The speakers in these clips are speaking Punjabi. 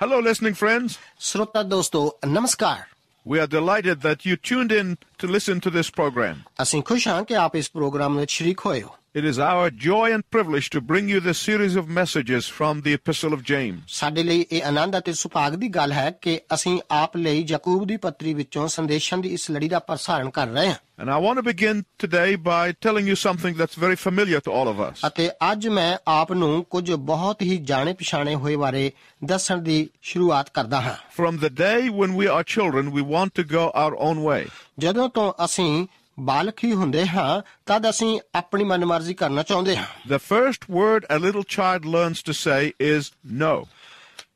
Hello, listening friends. Srota dosto, namaskar. We are delighted that you tuned in to listen to this program. ਅਸੀਂ ਖੁਸ਼ ਹਾਂ ਕਿ ਆਪ ਇਸ ਪ੍ਰੋਗਰਾਮ ਵਿੱਚ ਸ਼ਰੀਕ it is our joy and privilege to bring you this series of messages from the Epistle of James. ਸਾਡੇ ਲਈ ਇਹ ਆਨੰਦ ਅਤੇ ਸੁਭਾਗ ਦੀ ਗੱਲ ਹੈ ਕਿ ਅਸੀਂ ਆਪ ਲਈ ਯਾਕੂਬ ਦੀ ਪੱਤਰੀ ਵਿੱਚੋਂ ਸੰਦੇਸ਼ਾਂ ਦੀ ਇਸ ਲੜੀ ਦਾ ਪ੍ਰਸਾਰਣ ਕਰ ਰਹੇ ਹਾਂ। And I want to begin today by telling you something that's very familiar to all of us. ਅਤੇ ਅੱਜ ਮੈਂ ਆਪ ਨੂੰ ਕੁਝ ਬਹੁਤ ਹੀ ਜਾਣੇ ਪਛਾਣੇ ਹੋਏ ਬਾਰੇ ਦੱਸਣ ਦੀ ਸ਼ੁਰੂਆਤ ਕਰਦਾ ਹਾਂ। From the day when we are children, we want to go our own way. ਜਦੋਂ ਤੋਂ ਅਸੀਂ ਬਾਲਕ ਹੀ ਹੁੰਦੇ ਹਾਂ ਤਦ ਅਸੀਂ ਆਪਣੀ ਮਨਮਰਜ਼ੀ ਕਰਨਾ ਚਾਹੁੰਦੇ ਹਾਂ The first word a little child learns to say is no.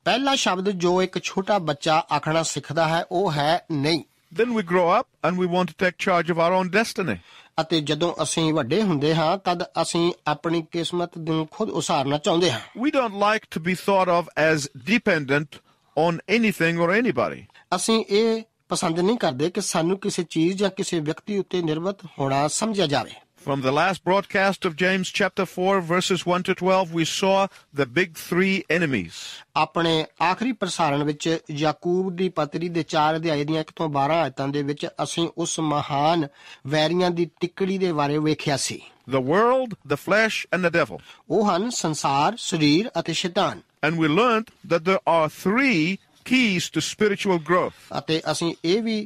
ਪਹਿਲਾ ਸ਼ਬਦ ਜੋ ਇੱਕ ਛੋਟਾ ਬੱਚਾ ਆਖਣਾ ਸਿੱਖਦਾ ਹੈ ਉਹ ਹੈ ਨਹੀਂ Then we grow up and we want to take charge of our own destiny. ਅਤੇ ਜਦੋਂ ਅਸੀਂ ਵੱਡੇ ਹੁੰਦੇ ਹਾਂ ਤਦ ਅਸੀਂ ਆਪਣੀ ਕਿਸਮਤ ਨੂੰ ਖੁਦ ਉਸਾਰਨਾ ਚਾਹੁੰਦੇ ਹਾਂ We don't like to be thought of as dependent on anything or anybody. ਅਸੀਂ ਇਹ ਪਸੰਦ ਨਹੀਂ ਕਰਦੇ ਕਿ ਸਾਨੂੰ ਕਿਸੇ ਚੀਜ਼ ਜਾਂ ਕਿਸੇ ਵਿਅਕਤੀ ਉੱਤੇ ਨਿਰਭਰ ਹੋਣਾ ਸਮਝਿਆ ਜਾਵੇ From the last broadcast of James chapter 4 verses 1 to 12 we saw the big three enemies. ਆਪਣੇ ਆਖਰੀ ਪ੍ਰਸਾਰਣ ਵਿੱਚ ਯਾਕੂਬ ਦੀ ਪਤਰੀ ਦੇ 4 ਅਧਿਆਏ ਦੀਆਂ 1 ਤੋਂ 12 ਆਇਤਾਂ ਦੇ ਵਿੱਚ ਅਸੀਂ ਉਸ ਮਹਾਨ ਵੈਰੀਆਂ ਦੀ ਟਿੱਕੜੀ ਦੇ ਬਾਰੇ ਵੇਖਿਆ ਸੀ। The world, the flesh and the devil. ਉਹ ਹਨ ਸੰਸਾਰ, ਸਰੀਰ ਅਤੇ ਸ਼ੈਤਾਨ. And we learned that there are three keys to spiritual growth. ਅਤੇ ਅਸੀਂ ਇਹ ਵੀ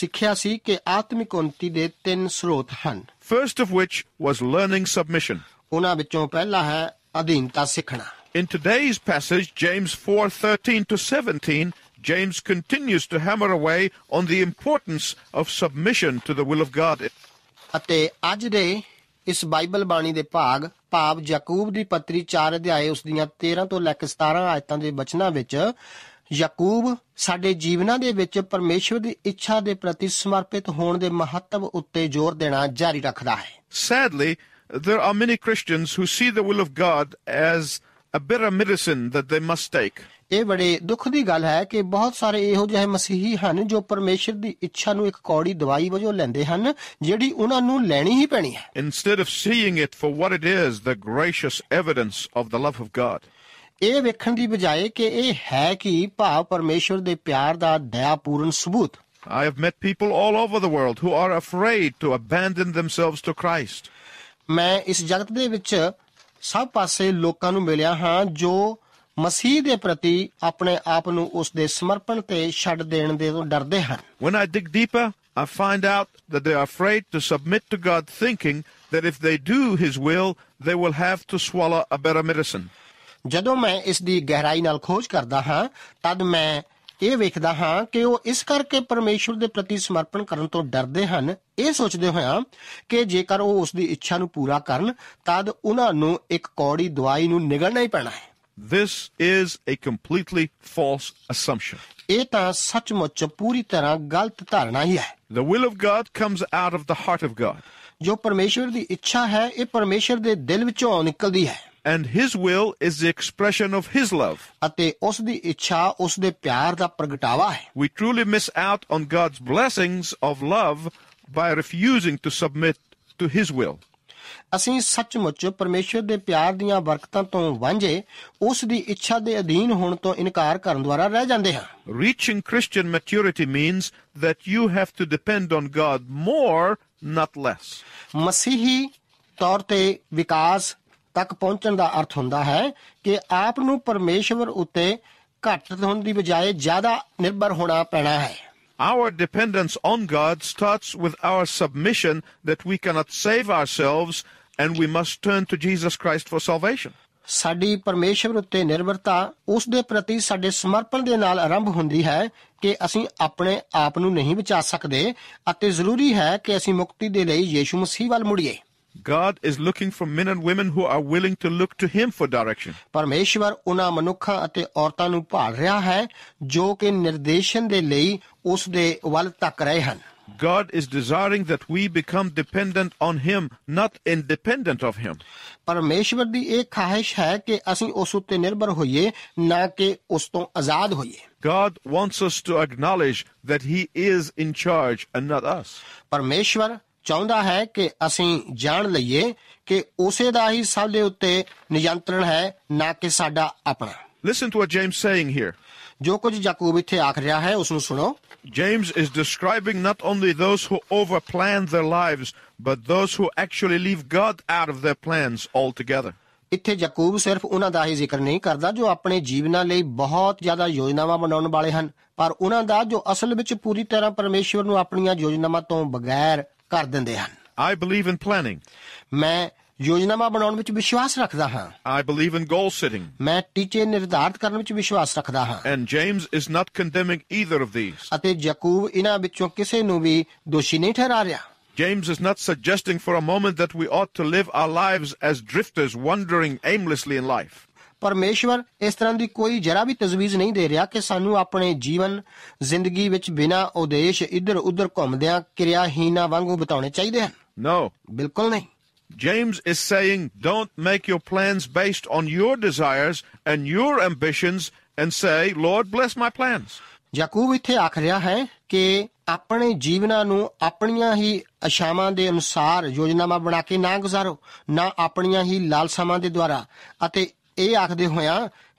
ਸਿੱਖਿਆ ਸੀ ਕਿ ਆਤਮਿਕ ਦੇ ਤਿੰਨ ਸਰੋਤ ਹਨ First of which was learning submission. ਉਹਨਾਂ ਵਿੱਚੋਂ ਪਹਿਲਾ ਹੈ ਅਧੀਨਤਾ ਸਿੱਖਣਾ In today's passage, James 4:13 to 17, James continues to hammer away on the importance of submission to the will of God. ਅਤੇ ਅੱਜ ਦੇ ਇਸ ਬਾਈਬਲ ਬਾਣੀ ਦੇ ਭਾਗ ਭਾਵ ਯਾਕੂਬ ਦੀ ਪੱਤਰੀ 4 ਅਧਿਆਏ ਉਸ ਦੀਆਂ 13 ਤੋਂ ਲੈ ਕੇ 17 ਆਇਤਾਂ ਦੇ ਬਚਨਾਂ ਵਿੱਚ ਯਾਕੂਬ ਸਾਡੇ ਜੀਵਨਾਂ ਦੇ ਵਿੱਚ ਪਰਮੇਸ਼ਵਰ ਦੀ ਇੱਛਾ ਦੇ ਪ੍ਰਤੀ ਸਮਰਪਿਤ ਹੋਣ ਦੇ ਮਹੱਤਵ ਉੱਤੇ ਜ਼ੋਰ ਦੇਣਾ ਜਾਰੀ ਰੱਖਦਾ ਹੈ sadly there are many Christians who see the will of God as a bitter medicine that they must take. ਇਹ ਬੜੇ ਦੁੱਖ ਦੀ ਗੱਲ ਹੈ ਕਿ ਬਹੁਤ ਸਾਰੇ ਇਹੋ ਜਿਹੇ ਮਸੀਹੀ ਹਨ ਜੋ ਪਰਮੇਸ਼ਰ ਦੀ ਇੱਛਾ ਨੂੰ ਇੱਕ ਕੌੜੀ ਦਵਾਈ ਵਜੋਂ ਲੈਂਦੇ ਹਨ ਜਿਹੜੀ ਉਹਨਾਂ ਨੂੰ ਲੈਣੀ ਹੀ ਪੈਣੀ ਹੈ instead of seeing it for what it is the gracious evidence of the love of god ਇਹ ਵੇਖਣ ਦੀ ਬਜਾਏ ਕਿ ਇਹ ਹੈ ਕਿ ਭਾਵ ਪਰਮੇਸ਼ਵਰ ਦੇ ਪਿਆਰ ਦਾ ਦਇਆਪੂਰਨ ਸਬੂਤ I have met people all over the world who are afraid to abandon themselves to Christ. ਮੈਂ ਇਸ ਜਗਤ ਦੇ ਵਿੱਚ ਸਭ ਪਾਸੇ ਲੋਕਾਂ ਨੂੰ ਮਿਲਿਆ ਹਾਂ ਜੋ ਮਸੀਹ ਦੇ ਪ੍ਰਤੀ ਆਪਣੇ ਆਪ ਨੂੰ ਉਸ ਦੇ ਸਮਰਪਣ ਤੇ ਛੱਡ ਦੇਣ ਦੇ ਤੋਂ ਡਰਦੇ ਹਨ When I dig deeper I find out that they are afraid to submit to God thinking that if they do his will they will have to swallow a better medicine ਜਦੋਂ ਮੈਂ ਇਸ ਦੀ ਗਹਿਰਾਈ ਨਾਲ ਖੋਜ ਕਰਦਾ ਹਾਂ ਤਦ ਮੈਂ ਇਹ ਵੇਖਦਾ ਹਾਂ ਕਿ ਉਹ ਇਸ ਕਰਕੇ ਪਰਮੇਸ਼ਵਰ ਦੇ ਪ੍ਰਤੀ ਸਮਰਪਣ ਕਰਨ ਤੋਂ ਡਰਦੇ ਹਨ ਇਹ ਸੋਚਦੇ ਹੋਇਆ ਕਿ ਜੇਕਰ ਉਹ ਉਸ ਦੀ ਇੱਛਾ ਨੂੰ ਪੂਰਾ ਕਰਨ ਤਦ ਉਹਨਾਂ ਨੂੰ ਇੱਕ ਕੌੜੀ ਦਵਾਈ ਨੂੰ ਨਿਗਲਣਾ ਹੀ ਪੈਣਾ ਹੈ This is a completely false assumption. ਇਹ ਤਾਂ ਸੱਚਮੁੱਚ ਪੂਰੀ ਤਰ੍ਹਾਂ ਗਲਤ ਧਾਰਨਾ ਹੀ ਹੈ। The will of God comes out of the heart of God. ਜੋ ਪਰਮੇਸ਼ਵਰ ਦੀ ਇੱਛਾ ਹੈ ਇਹ ਪਰਮੇਸ਼ਵਰ ਦੇ ਦਿਲ ਵਿੱਚੋਂ ਨਿਕਲਦੀ ਹੈ। and his will is the expression of his love. We truly miss out on God's blessings of love by refusing to submit to his will. Reaching Christian maturity means that you have to depend on God more not less. ਤੱਕ ਪਹੁੰਚਣ ਦਾ ਅਰਥ ਹੁੰਦਾ ਹੈ ਕਿ ਆਪ ਨੂੰ ਪਰਮੇਸ਼ਵਰ ਉੱਤੇ ਘੱਟ ਹੋਣ ਦੀ ਬਜਾਏ ਜ਼ਿਆਦਾ ਨਿਰਭਰ ਹੋਣਾ ਪੈਣਾ ਹੈ Our dependence on God starts with our submission that we cannot save ourselves and we must turn to Jesus Christ for salvation. ਸਾਡੀ ਪਰਮੇਸ਼ਵਰ ਉੱਤੇ ਨਿਰਭਰਤਾ ਉਸ ਦੇ ਪ੍ਰਤੀ ਸਾਡੇ ਸਮਰਪਣ ਦੇ ਨਾਲ ਆਰੰਭ ਹੁੰਦੀ ਹੈ ਕਿ ਅਸੀਂ ਆਪਣੇ ਆਪ ਨੂੰ ਨਹੀਂ ਬਚਾ ਸਕਦੇ ਅਤੇ ਜ਼ਰੂਰੀ ਹੈ ਕਿ ਅਸੀਂ ਮੁਕਤੀ ਦੇ ਲਈ ਯੀਸ਼ੂ ਮਸੀਹ ਵੱਲ ਮੁੜੀਏ God is looking for men and women who are willing to look to him for direction. ਪਰਮੇਸ਼ਵਰ ਉਹਨਾਂ ਮਨੁੱਖਾਂ ਅਤੇ ਔਰਤਾਂ ਨੂੰ ਭਾਲ ਰਿਹਾ ਹੈ ਜੋ ਕਿ ਨਿਰਦੇਸ਼ਨ ਦੇ ਲਈ ਉਸ ਦੇ ਵੱਲ ਤੱਕ ਰਹੇ ਹਨ। God is desiring that we become dependent on him not independent of him. ਪਰਮੇਸ਼ਵਰ ਦੀ ਇਹ ਖਾਹਿਸ਼ ਹੈ ਕਿ ਅਸੀਂ ਉਸ ਉੱਤੇ ਨਿਰਭਰ ਹੋਈਏ ਨਾ ਕਿ ਉਸ ਤੋਂ ਆਜ਼ਾਦ ਹੋਈਏ। God wants us to acknowledge that he is in charge and not us. ਪਰਮੇਸ਼ਵਰ ਚਾਹੁੰਦਾ ਹੈ ਕਿ ਅਸੀਂ ਜਾਣ ਲਈਏ ਕਿ ਉਸੇ ਦਾ ਹੀ ਸਭ ਦੇ ਉੱਤੇ ਨਿਯੰਤਰਣ ਹੈ ਨਾ ਕਿ ਸਾਡਾ ਆਪਣਾ listen to what James saying here ਜੋ ਕੁਝ ਯਾਕੂਬ ਇੱਥੇ ਆਖ ਰਿਹਾ ਹੈ ਉਸ ਨੂੰ ਸੁਣੋ describing not only those who over who their lives but those who who leave God out of their plans all together ਇੱਥੇ ਯਾਕੂਬ ਸਿਰਫ ਉਹਨਾਂ ਦਾ ਹੀ ਜ਼ਿਕਰ ਨਹੀਂ ਕਰਦਾ ਜੋ ਆਪਣੇ ਜੀਵਨਾਂ ਲਈ ਬਹੁਤ ਜ਼ਿਆਦਾ ਯੋਜਨਾਵਾਂ ਬਣਾਉਣ ਵਾਲੇ ਹਨ ਪਰ ਉਹਨਾਂ ਦਾ ਜੋ ਅਸਲ ਵਿੱਚ ਪੂਰੀ ਤਰ੍ਹਾਂ ਪਰਮੇਸ਼ਵਰ ਨੂੰ ਆਪਣੀਆਂ ਯੋਜਨਾਵਾਂ ਤੋਂ ਬਗੈਰ ਕਰ ਦਿੰਦੇ ਹਨ I believe in planning. ਮੈਂ ਯੋਜਨਾਵਾਂ ਬਣਾਉਣ ਵਿੱਚ ਵਿਸ਼ਵਾਸ ਰੱਖਦਾ ਹਾਂ I believe in goal setting. ਮੈਂ ਟੀਚੇ ਨਿਰਧਾਰਤ ਕਰਨ ਵਿੱਚ ਵਿਸ਼ਵਾਸ ਰੱਖਦਾ ਹਾਂ And James is not condemning either of these. ਅਤੇ ਯਾਕੂਬ ਇਹਨਾਂ ਵਿੱਚੋਂ ਕਿਸੇ ਨੂੰ ਵੀ ਦੋਸ਼ੀ ਨਹੀਂ ਠਹਿਰਾ ਰਿਹਾ James is not suggesting for a moment that we ought to live our lives as drifters wandering aimlessly in life. ਪਰਮੇਸ਼ਵਰ ਇਸ ਤਰ੍ਹਾਂ ਦੀ ਕੋਈ ਜਰਾ ਵੀ ਤਜਵੀਜ਼ ਨਹੀਂ ਦੇ ਰਿਹਾ ਕਿ ਸਾਨੂੰ ਆਪਣੇ ਜੀਵਨ ਜ਼ਿੰਦਗੀ ਵਿੱਚ ਬਿਨਾਂ ਉਦੇਸ਼ ਇੱਧਰ ਉੱਧਰ ਘੁੰਮਦਿਆਂ ਕਿਰਿਆਹੀਨਾਂ ਵਾਂਗੂ ਬਤਾਉਣੇ ਚਾਹੀਦੇ ਹਨ ਨੋ ਬਿਲਕੁਲ ਨਹੀਂ James is saying don't make your plans based on your desires and your ambitions and say Lord bless my plans Yakub ਇੱਥੇ ਆਖ ਰਿਹਾ ਹੈ ਕਿ ਆਪਣੇ ਜੀਵਨਾਂ ਨੂੰ ਆਪਣੀਆਂ ਹੀ ਆਸ਼ਾਵਾਂ ਦੇ ਅਨੁਸਾਰ ਯੋਜਨਾਵਾਂ ਬਣਾ ਕੇ ਨਾ ਗੁਜ਼ਾਰੋ ਨਾ ਆਪਣੀਆਂ ਹੀ ਲਾਲਸਾਵਾਂ ਦੇ ਦੁਆਰਾ ਅਤੇ ਇਹ ਆਖਦੇ ਹੋਇਆ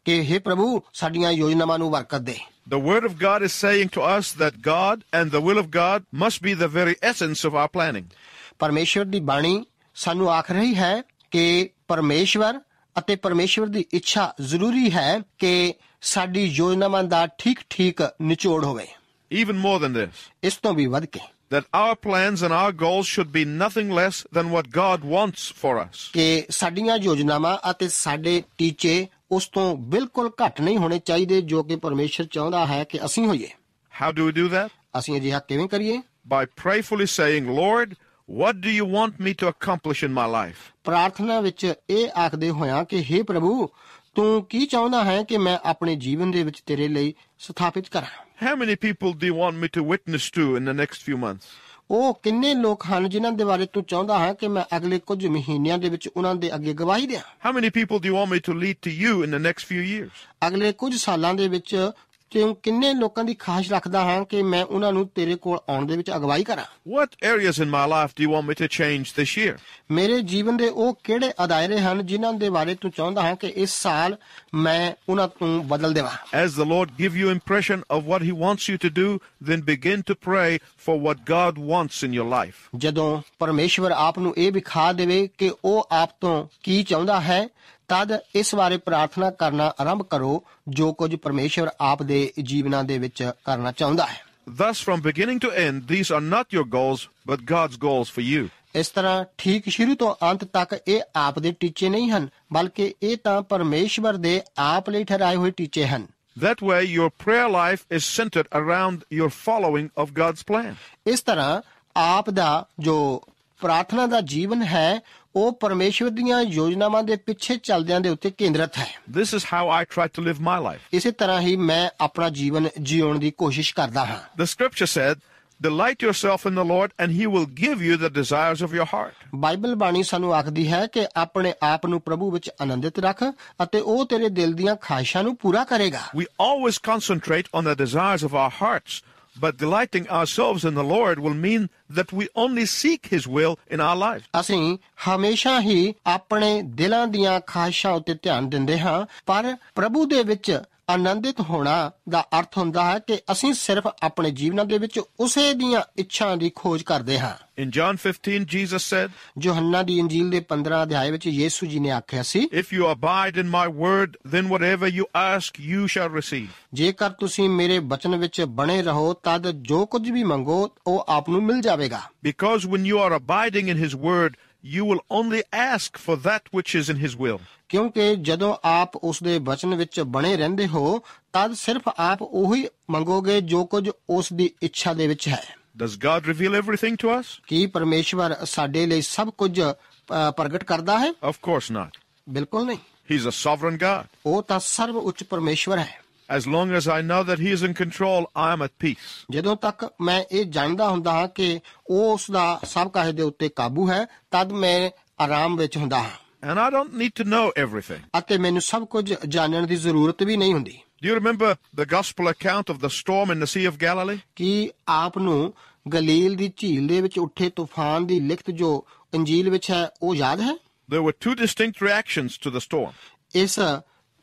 ਕਿ हे ਪ੍ਰਭੂ ਸਾਡੀਆਂ ਯੋਜਨਾਵਾਂ ਨੂੰ ਵਰਕਤ ਦੇ The word of God is saying to us that God and the will of God must be the very essence of our planning. ਪਰਮੇਸ਼ਵਰ ਦੀ ਬਾਣੀ ਸਾਨੂੰ ਆਖ ਰਹੀ ਹੈ ਕਿ ਪਰਮੇਸ਼ਵਰ ਅਤੇ ਪਰਮੇਸ਼ਵਰ ਦੀ ਇੱਛਾ ਜ਼ਰੂਰੀ ਹੈ ਕਿ ਸਾਡੀ ਯੋਜਨਾਵਾਂ ਦਾ ਠੀਕ-ਠੀਕ ਨਿਚੋੜ ਹੋਵੇ. Even more than this. ਇਸ ਤੋਂ ਵੀ ਵੱਧ ਕੇ that our plans and our goals should be nothing less than what God wants for us ਕਿ ਸਾਡੀਆਂ ਯੋਜਨਾਵਾਂ ਅਤੇ ਸਾਡੇ ਟੀਚੇ ਉਸ ਤੋਂ ਬਿਲਕੁਲ ਘੱਟ ਨਹੀਂ ਹੋਣੇ ਚਾਹੀਦੇ ਜੋ ਕਿ ਪਰਮੇਸ਼ਰ ਚਾਹੁੰਦਾ ਹੈ ਕਿ ਅਸੀਂ ਹੋਈਏ how do we do that ਅਸੀਂ ਅਜਿਹਾ ਕਿਵੇਂ ਕਰੀਏ by prayerfully saying lord what do you want me to accomplish in my life ਪ੍ਰਾਰਥਨਾ ਵਿੱਚ ਇਹ ਆਖਦੇ ਹੋਇਆ ਕਿ हे ਪ੍ਰਭੂ ਤੂੰ ਕੀ ਚਾਹੁੰਦਾ ਹੈ ਕਿ ਮੈਂ ਆਪਣੇ ਜੀਵਨ ਦੇ ਵਿੱਚ ਤੇਰੇ ਲਈ ਸਥਾਪਿਤ ਕਰਾਂ how many people do you want me to witness to in the next few months? ਉਹ ਕਿੰਨੇ ਲੋਕ ਹਨ ਜਿਨ੍ਹਾਂ ਦੇ ਬਾਰੇ ਤੂੰ ਚਾਹੁੰਦਾ ਹੈ ਕਿ ਮੈਂ ਅਗਲੇ ਕੁਝ ਮਹੀਨਿਆਂ ਦੇ ਵਿੱਚ ਉਹਨਾਂ ਦੇ ਅੱਗੇ ਗਵਾਹੀ ਦਿਆਂ How many people do you want me to lead to you in the next few years? ਅਗਲੇ ਕੁਝ ਸਾਲਾਂ ਦੇ ਵਿੱਚ ਤੂੰ ਕਿੰਨੇ ਲੋਕਾਂ ਦੀ ਖਾਸ਼ ਰੱਖਦਾ ਹਾਂ ਕਿ ਮੈਂ ਉਹਨਾਂ ਨੂੰ ਤੇਰੇ ਕੋਲ ਆਉਣ ਦੇ ਵਿੱਚ ਅਗਵਾਈ ਕਰਾਂ what areas in my life do you want me to change this year ਮੇਰੇ ਜੀਵਨ ਦੇ ਉਹ ਕਿਹੜੇ ਅਧਾਇਰੇ ਹਨ ਜਿਨ੍ਹਾਂ ਦੇ ਬਾਰੇ ਤੂੰ ਚਾਹੁੰਦਾ ਹਾਂ ਕਿ ਇਸ ਸਾਲ ਮੈਂ ਉਹਨਾਂ ਤੋਂ ਬਦਲ ਦੇਵਾਂ as the Lord give you impression of what he wants you to do then begin to pray for what God wants in your life ਜਦੋਂ ਪਰਮੇਸ਼ਵਰ ਆਪ ਨੂੰ ਇਹ ਵਿਖਾ ਦੇਵੇ ਕਿ ਉਹ ਆਪ ਤੋਂ ਕੀ ਚਾਹੁੰਦਾ ਹੈ ਤਦ ਇਸ ਬਾਰੇ ਪ੍ਰਾਰਥਨਾ ਕਰਨਾ ਆਰੰਭ ਕਰੋ ਜੋ ਕੁਝ ਪਰਮੇਸ਼ਵਰ ਆਪ ਦੇ ਜੀਵਨਾਂ ਦੇ ਵਿੱਚ ਕਰਨਾ ਚਾਹੁੰਦਾ ਹੈ Thus from beginning to end these are not your goals but God's goals for you. ਇਸ ਤਰ੍ਹਾਂ ਠੀਕ ਸ਼ੁਰੂ ਤੋਂ ਅੰਤ ਤੱਕ ਇਹ ਆਪ ਦੇ ਟੀਚੇ ਨਹੀਂ ਹਨ ਬਲਕਿ ਇਹ ਤਾਂ ਪਰਮੇਸ਼ਵਰ ਦੇ ਆਪ ਲਈ ਠਹਿਰਾਏ ਹੋਏ ਟੀਚੇ ਹਨ That way your prayer life is centered around your following of God's plan. ਇਸ ਤਰ੍ਹਾਂ ਆਪ ਦਾ ਜੋ ਪ੍ਰਾਰਥਨਾ ਦਾ ਜੀਵਨ ਹੈ ਉਹ ਪਰਮੇਸ਼ਵਰ ਦੀਆਂ ਯੋਜਨਾਵਾਂ ਦੇ ਪਿੱਛੇ ਚੱਲਦਿਆਂ ਦੇ ਉੱਤੇ ਕੇਂਦਰਿਤ ਹੈ This is how I try to live my life. ਇਸੇ ਤਰ੍ਹਾਂ ਹੀ ਮੈਂ ਆਪਣਾ ਜੀਵਨ ਜਿਉਣ ਦੀ ਕੋਸ਼ਿਸ਼ ਕਰਦਾ ਹਾਂ The scripture said, Delight yourself in the Lord, and He will give you the desires of your heart. Bible ਬਾਣੀ ਸਾਨੂੰ ਆਖਦੀ ਹੈ ਕਿ ਆਪਣੇ ਆਪ ਨੂੰ ਪ੍ਰਭੂ ਵਿੱਚ ਆਨੰਦਿਤ ਰੱਖ ਅਤੇ ਉਹ ਤੇਰੇ ਦਿਲ ਦੀਆਂ ਖਾਹਿਸ਼ਾਂ ਨੂੰ ਪੂਰਾ ਕਰੇਗਾ We always concentrate on the desires of our hearts But delighting ourselves in the Lord will mean that we only seek his will in our lives. ਅਸੀਂ ਹਮੇਸ਼ਾ ਹੀ ਆਪਣੇ ਦਿਲਾਂ ਦੀਆਂ ਖਾਹਿਸ਼ਾਂ ਉੱਤੇ ਧਿਆਨ ਦਿੰਦੇ ਹਾਂ ਪਰ ਪ੍ਰਭੂ ਦੇ ਵਿੱਚ ਆਨੰਦਿਤ ਹੋਣਾ ਦਾ ਅਰਥ ਹੁੰਦਾ ਹੈ ਕਿ ਅਸੀਂ ਸਿਰਫ ਆਪਣੇ ਜੀਵਨ ਦੇ ਵਿੱਚ ਉਸੇ ਦੀਆਂ ਇੱਛਾਵਾਂ ਦੀ ਖੋਜ ਕਰਦੇ ਹਾਂ। In John 15 Jesus said ਯੋਹੰਨਾ ਦੀ ਇੰਜੀਲ ਦੇ 15 ਅਧਿਆਏ ਵਿੱਚ ਯੀਸੂ ਜੀ ਨੇ ਆਖਿਆ ਸੀ If you abide in my word then whatever you ask you shall receive ਜੇਕਰ ਤੁਸੀਂ ਮੇਰੇ ਬਚਨ ਵਿੱਚ ਬਣੇ ਰਹੋ ਤਦ ਜੋ ਕੁਝ ਵੀ ਮੰਗੋ ਉਹ ਆਪ ਨੂੰ ਮਿਲ ਜਾਵੇਗਾ। Because when you are abiding in his word you will only ask for that which is in his will ਕਿਉਂਕਿ ਜਦੋਂ ਆਪ ਉਸ ਦੇ ਬਚਨ ਵਿੱਚ ਬਣੇ ਰਹਿੰਦੇ ਹੋ ਤਦ ਸਿਰਫ ਆਪ ਉਹੀ ਮੰਗੋਗੇ ਜੋ ਕੁਝ ਉਸ ਦੀ ਇੱਛਾ ਦੇ ਵਿੱਚ ਹੈ does god reveal everything to us ਕੀ ਪਰਮੇਸ਼ਵਰ ਸਾਡੇ ਲਈ ਸਭ ਕੁਝ ਪ੍ਰਗਟ ਕਰਦਾ ਹੈ of course not ਬਿਲਕੁਲ ਨਹੀਂ he is a sovereign god ਉਹ ਤਾਂ ਸਰਵ ਪਰਮੇਸ਼ਵਰ ਹੈ as long as I know that he is in control I am at peace ਜਦੋਂ ਤੱਕ ਮੈਂ ਇਹ ਜਾਣਦਾ ਹੁੰਦਾ ਹਾਂ ਕਿ ਉਹ ਉਸ ਦਾ ਸਭ ਕਾਹੇ ਦੇ ਉੱਤੇ ਕਾਬੂ ਹੈ ਤਦ ਮੈਂ ਆਰਾਮ ਵਿੱਚ ਹੁੰਦਾ ਹਾਂ and I don't need to know everything ਅਤੇ ਮੈਨੂੰ ਸਭ ਕੁਝ ਜਾਣਨ ਦੀ ਜ਼ਰੂਰਤ ਵੀ ਨਹੀਂ ਹੁੰਦੀ Do you remember the gospel account of the storm in the Sea of Galilee? ਕੀ ਆਪ ਨੂੰ ਗਲੀਲ ਦੀ ਝੀਲ ਦੇ ਵਿੱਚ ਉੱਠੇ ਤੂਫਾਨ ਦੀ ਲਿਖਤ ਜੋ ਇੰਜੀਲ ਵਿੱਚ ਹੈ ਉਹ ਯਾਦ ਹੈ? There were two distinct reactions to the storm. ਇਸ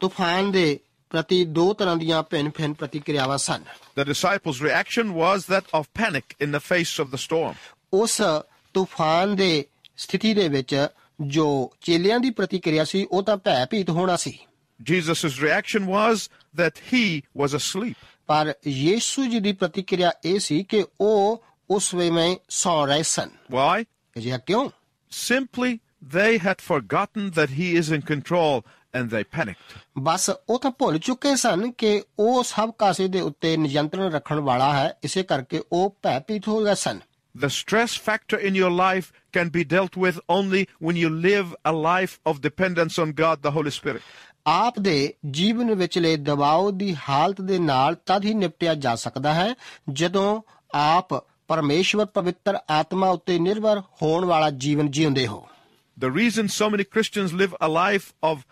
ਤੂਫਾਨ ਦੇ ਪ੍ਰਤੀ ਦੋ ਤਰ੍ਹਾਂ ਦੀਆਂ ਭਿੰਨ-ਭਿੰਨ ਪ੍ਰਤੀਕਿਰਿਆਵਾਂ ਸਨ The disciples' reaction was that of panic in the face of the storm. ਉਸ ਤੂਫਾਨ ਦੇ ਸਥਿਤੀ ਦੇ ਵਿੱਚ ਜੋ ਚੇਲਿਆਂ ਦੀ ਪ੍ਰਤੀਕਿਰਿਆ ਸੀ ਉਹ ਤਾਂ ਭੈ-ਭੀਤ ਹੋਣਾ ਸੀ Jesus's reaction was that he was asleep. ਪਰ ਯੀਸ਼ੂ ਜੀ ਦੀ ਪ੍ਰਤੀਕਿਰਿਆ ਇਹ ਸੀ ਕਿ ਉਹ ਉਸ ਵੇਲੇ ਸੌ ਰਹੇ ਸਨ Why? ਅਜਿਹਾ ਕਿਉਂ Simply, they had forgotten that he is in control and they panicked. ਬਸ ਉਹ ਤਾਂ ਭੁੱਲ ਚੁੱਕੇ ਸਨ ਕਿ ਉਹ ਸਭ ਕਾਸੇ ਦੇ ਉੱਤੇ ਨਿਯੰਤਰਣ ਰੱਖਣ ਵਾਲਾ ਹੈ ਇਸੇ ਕਰਕੇ ਉਹ ਹੋ ਗਏ ਸਨ The stress factor in your life can be dealt with only when you live a life of dependence on God the Holy Spirit. ਆਪ ਦੇ ਜੀਵਨ ਵਿੱਚਲੇ ਦਬਾਅ ਦੀ ਹਾਲਤ ਦੇ ਨਾਲ ਤਦ ਹੀ ਨਿਪਟਿਆ ਜਾ ਸਕਦਾ ਹੈ ਜਦੋਂ ਆਪ ਪਰਮੇਸ਼ਵਰ ਪਵਿੱਤਰ ਆਤਮਾ ਉੱਤੇ ਨਿਰਭਰ ਹੋਣ ਵਾਲਾ ਜੀਵਨ ਜੀਉਂਦੇ ਹੋ The reason so many Christians live a life of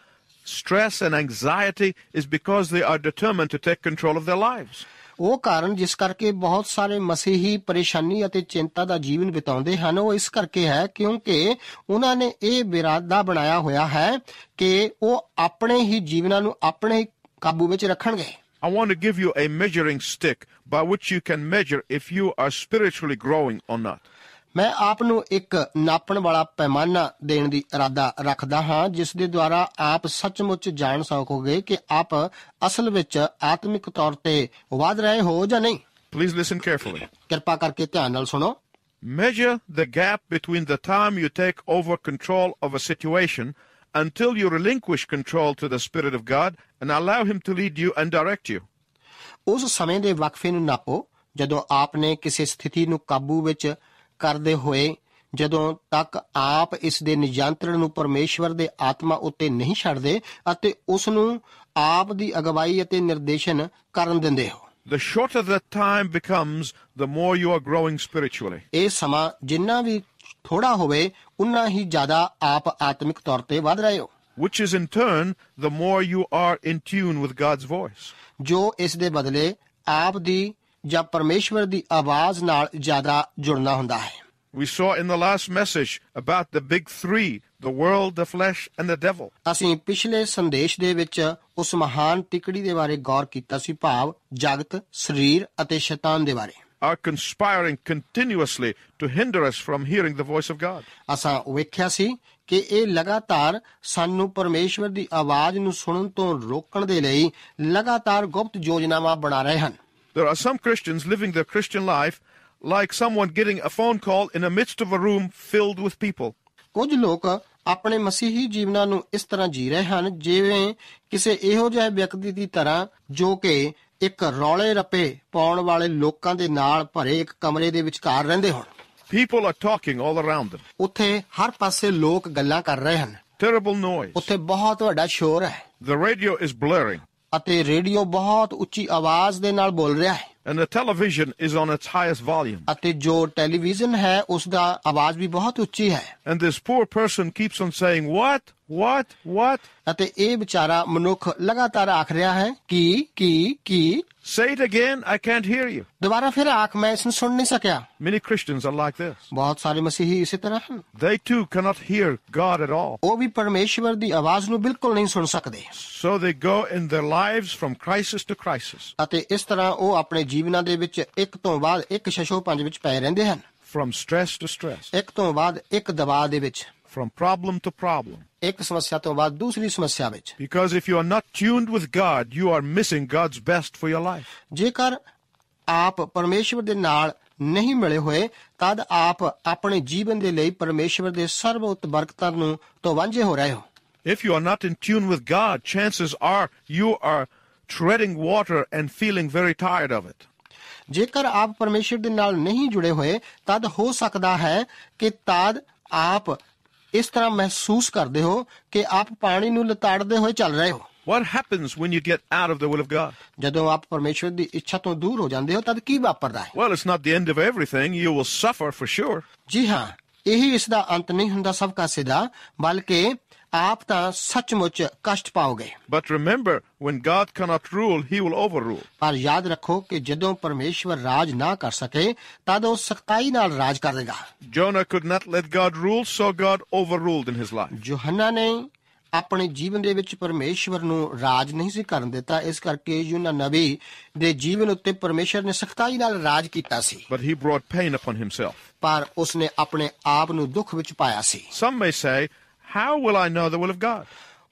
stress and anxiety is because they are determined to take control of their lives. ਉਹ ਕਾਰਨ ਜਿਸ ਕਰਕੇ ਬਹੁਤ ਸਾਰੇ ਮਸੀਹੀ ਪਰੇਸ਼ਾਨੀ ਅਤੇ ਚਿੰਤਾ ਦਾ ਜੀਵਨ ਬਿਤਾਉਂਦੇ ਹਨ ਉਹ ਇਸ ਕਰਕੇ ਹੈ ਕਿਉਂਕਿ ਉਹਨਾਂ ਨੇ ਇਹ ਬਿਰਾਦਾ ਬਣਾਇਆ ਹੋਇਆ ਹੈ ਕਿ ਉਹ ਆਪਣੇ ਹੀ ਜੀਵਨਾਂ ਨੂੰ ਆਪਣੇ ਕਾਬੂ ਵਿੱਚ ਰੱਖਣਗੇ I want to give you a measuring stick by which you can measure if you are spiritually growing or not. ਮੈਂ ਆਪ ਨੂੰ ਇੱਕ ਨਾਪਣ ਵਾਲਾ ਪੈਮਾਨਾ ਦੇਣ ਦੀ ਇਰਾਦਾ ਰੱਖਦਾ ਹਾਂ ਜਿਸ ਦੇ ਦੁਆਰਾ ਆਪ ਸੱਚਮੁੱਚ ਜਾਣ ਸਕੋਗੇ ਕਿ ਆਪ ਅਸਲ ਵਿੱਚ ਆਤਮਿਕ ਤੌਰ ਤੇ ਵਧ ਰਹੇ ਹੋ ਜਾਂ ਨਹੀਂ ਪਲੀਜ਼ ਲਿਸਨ ਕੇਅਰਫੁਲੀ ਕਿਰਪਾ ਕਰਕੇ ਧਿਆਨ ਨਾਲ ਸੁਣੋ measure the gap between the time you take over control of a situation until you relinquish control to the spirit of God and allow him to lead you and direct you ਉਸ ਸਮੇਂ ਦੇ ਵਕਫੇ ਨੂੰ ਨਾਪੋ ਜਦੋਂ ਆਪ ਨੇ ਕਿਸੇ ਸਥਿਤੀ ਨੂੰ ਕਾਬੂ ਵਿੱਚ ਕਰਦੇ ਹੋਏ ਜਦੋਂ ਤੱਕ ਆਪ ਇਸ ਦੇ ਨਿਯੰਤਰਣ ਨੂੰ ਪਰਮੇਸ਼ਵਰ ਦੇ ਆਤਮਾ ਉੱਤੇ ਨਹੀਂ ਛੱਡਦੇ ਅਤੇ ਉਸ ਨੂੰ ਆਪ ਦੀ ਅਗਵਾਈ ਅਤੇ ਨਿਰਦੇਸ਼ਨ ਕਰਨ ਦਿੰਦੇ ਹੋ the shorter the time becomes the more you are growing spiritually ਇਹ ਸਮਾਂ ਜਿੰਨਾ ਵੀ ਥੋੜਾ ਹੋਵੇ ਉਨਾ ਹੀ ਜ਼ਿਆਦਾ ਆਪ ਆਤਮਿਕ ਤੌਰ ਤੇ ਵਧ ਰਹੇ ਹੋ which is in turn the more you are in tune with God's voice ਜੋ ਇਸ ਦੇ ਬਦਲੇ ਆਪ ਦੀ ਜਾਂ ਪਰਮੇਸ਼ਵਰ ਦੀ ਆਵਾਜ਼ ਨਾਲ ਜ਼ਿਆਦਾ ਜੁੜਨਾ ਹੁੰਦਾ ਹੈ We saw in the last message about the big 3, the world, the flesh and the devil. ਅਸੀਂ ਪਿਛਲੇ ਸੰਦੇਸ਼ ਦੇ ਵਿੱਚ ਉਸ ਮਹਾਨ ਟਿਕੜੀ ਦੇ ਬਾਰੇ ਗੌਰ ਕੀਤਾ ਸੀ ਭਾਵ ਜਗਤ, ਸਰੀਰ ਅਤੇ ਸ਼ੈਤਾਨ ਦੇ ਬਾਰੇ। are conspiring continuously to hinder us from hearing the voice of God. ਅਸਾਂ ਵੇਖਿਆ ਸੀ ਕਿ ਇਹ ਲਗਾਤਾਰ ਸਾਨੂੰ ਪਰਮੇਸ਼ਵਰ ਦੀ ਆਵਾਜ਼ ਨੂੰ ਸੁਣਨ ਤੋਂ ਰੋਕਣ ਦੇ ਲਈ ਲਗਾਤਾਰ ਗੁਪਤ ਯੋਜਨਾਵਾਂ ਬਣਾ ਰਹੇ ਹਨ। There are some Christians living their Christian life like someone getting a phone call in the midst of a room filled with people. ਕੁਝ ਲੋਕ ਆਪਣੇ ਮਸੀਹੀ ਜੀਵਨਾਂ ਨੂੰ ਇਸ ਤਰ੍ਹਾਂ ਜੀ ਰਹੇ ਹਨ ਜਿਵੇਂ ਕਿਸੇ ਇਹੋ ਜਿਹੇ ਵਿਅਕਤੀ ਦੀ ਤਰ੍ਹਾਂ ਜੋ ਕਿ ਇੱਕ ਰੌਲੇ ਰਪੇ ਪਾਉਣ ਵਾਲੇ ਲੋਕਾਂ ਦੇ ਨਾਲ ਭਰੇ ਇੱਕ ਕਮਰੇ ਦੇ ਵਿਚਕਾਰ ਰਹਿੰਦੇ ਹੋਣ People are talking all around them. ਉੱਥੇ ਹਰ ਪਾਸੇ ਲੋਕ ਗੱਲਾਂ ਕਰ ਰਹੇ ਹਨ Terrible noise. ਉੱਥੇ ਬਹੁਤ ਵੱਡਾ ਸ਼ੋਰ ਹੈ The radio is blaring. ਅਤੇ ਰੇਡੀਓ ਬਹੁਤ ਉੱਚੀ ਆਵਾਜ਼ ਦੇ ਨਾਲ ਬੋਲ ਰਿਹਾ ਹੈ and the television is on its highest volume ਅਤੇ ਜੋ ਟੈਲੀਵਿਜ਼ਨ ਹੈ ਉਸ ਦਾ ਆਵਾਜ਼ ਵੀ ਬਹੁਤ ਉੱਚੀ ਹੈ and this poor person keeps on saying what what what ਅਤੇ ਇਹ ਵਿਚਾਰਾ ਮਨੁੱਖ ਲਗਾਤਾਰ ਆਖ ਰਿਹਾ ਹੈ ਕਿ ਕਿ ਕਿ say it again I can't hear you ਦੁਬਾਰਾ ਫਿਰ ਆਖ ਮੈਂ ਇਸ ਨੂੰ ਸੁਣ ਨਹੀਂ ਸਕਿਆ ਮੈਨੀ ਕ੍ਰਿਸਚੀਅਨਸ ਆਰ ਲਾਈਕ ਥਿਸ ਬਹੁਤ ਸਾਰੇ ਮਸੀਹੀ ਇਸੇ ਤਰ੍ਹਾਂ ਹਨ they too can't hear God at all ਉਹ ਵੀ ਪਰਮੇਸ਼ਵਰ ਦੀ ਆਵਾਜ਼ ਨੂੰ ਬਿਲਕੁਲ ਨਹੀਂ ਸੁਣ ਸਕਦੇ so they go in their lives from crisis to crisis ਅਤੇ ਇਸ ਤਰ੍ਹਾਂ ਉਹ ਆਪਣੇ ਜੀਵਨਾਂ ਦੇ ਵਿੱਚ ਇੱਕ ਤੋਂ ਬਾਅਦ ਇੱਕ ਸ਼ਸ਼ੋ ਪੰਜ ਵਿੱਚ ਪਏ ਰਹਿੰਦੇ ਹਨ ਫਰਮ ਸਟ੍ਰੈਸ ਟੂ ਸਟ੍ਰੈਸ ਇੱਕ ਤੋਂ ਬਾਅਦ ਇੱਕ ਦਬਾਅ ਦੇ ਵਿੱਚ from problem to problem. ਇੱਕ ਸਮੱਸਿਆ ਤੋਂ ਬਾਅਦ ਦੂਸਰੀ ਸਮੱਸਿਆ ਵਿੱਚ Because if you are not tuned with God, you are missing God's best for your life. ਜੇਕਰ ਆਪ ਪਰਮੇਸ਼ਵਰ ਦੇ ਨਾਲ ਨਹੀਂ ਮਿਲੇ ਹੋਏ ਤਦ ਆਪ ਆਪਣੇ ਜੀਵਨ ਦੇ ਲਈ ਪਰਮੇਸ਼ਵਰ ਦੇ ਸਰਬਉੱਤ ਬਰਕਤਾਂ ਨੂੰ ਤੋਂ ਵਾਂਝੇ ਹੋ ਰਹੇ ਹੋ If you are not in tune with God, chances are you are treading water and feeling very tired of it. ਜੇਕਰ ਆਪ ਪਰਮੇਸ਼ਰ ਦੇ ਨਾਲ ਨਹੀਂ ਜੁੜੇ ਹੋਏ ਤਦ ਹੋ ਸਕਦਾ ਹੈ ਕਿ ਤਦ ਆਪ ਇਸ ਤਰ੍ਹਾਂ ਮਹਿਸੂਸ ਕਰਦੇ ਹੋ ਕਿ ਆਪ ਪਾਣੀ ਨੂੰ ਲਤਾੜਦੇ ਹੋਏ ਚੱਲ ਰਹੇ ਹੋ What happens when you get out of the will of God? ਜਦੋਂ ਆਪ ਪਰਮੇਸ਼ਵਰ ਦੀ ਇੱਛਾ ਤੋਂ ਦੂਰ ਹੋ ਜਾਂਦੇ ਹੋ ਤਦ ਕੀ ਵਾਪਰਦਾ ਹੈ? Well, it's not the end of everything. You will suffer for sure. ਜੀ ਹਾਂ, ਇਹ ਇਸ ਦਾ ਅੰਤ ਨਹੀਂ ਹੁੰਦਾ ਸਭ ਕਾਸੇ ਦਾ ਬਲਕਿ ਆਪ ਤਾਂ ਸੱਚਮੁੱਚ ਕਸ਼ਟ ਪਾਓਗੇ but remember when God cannot rule he will overrule ਪਰ ਯਾਦ ਰੱਖੋ ਕਿ ਜਦੋਂ ਪਰਮੇਸ਼ਵਰ ਰਾਜ ਨਾ ਕਰ ਸਕੇ ਤਦ ਉਹ ਸਖਤਾਈ ਨਾਲ ਰਾਜ ਕਰ ਦੇਗਾ could not let let God rule so God overruled in his life Jonah ਨੇ ਆਪਣੇ ਜੀਵਨ ਦੇ ਵਿੱਚ ਪਰਮੇਸ਼ਵਰ ਨੂੰ ਰਾਜ ਨਹੀਂ ਸੀ ਕਰਨ ਦਿੱਤਾ ਇਸ ਕਰਕੇ ਯੂਨਾ ਨਬੀ ਦੇ ਜੀਵਨ ਉੱਤੇ ਪਰਮੇਸ਼ਰ ਨੇ ਸਖਤਾਈ ਨਾਲ ਰਾਜ ਕੀਤਾ ਸੀ but he brought pain upon himself ਪਰ ਉਸਨੇ ਆਪਣੇ ਆਪ ਨੂੰ ਦੁੱਖ ਵਿੱਚ ਪਾਇਆ ਸੀ ਸਮ ਮੇ ਸੇ how will I know the will of God?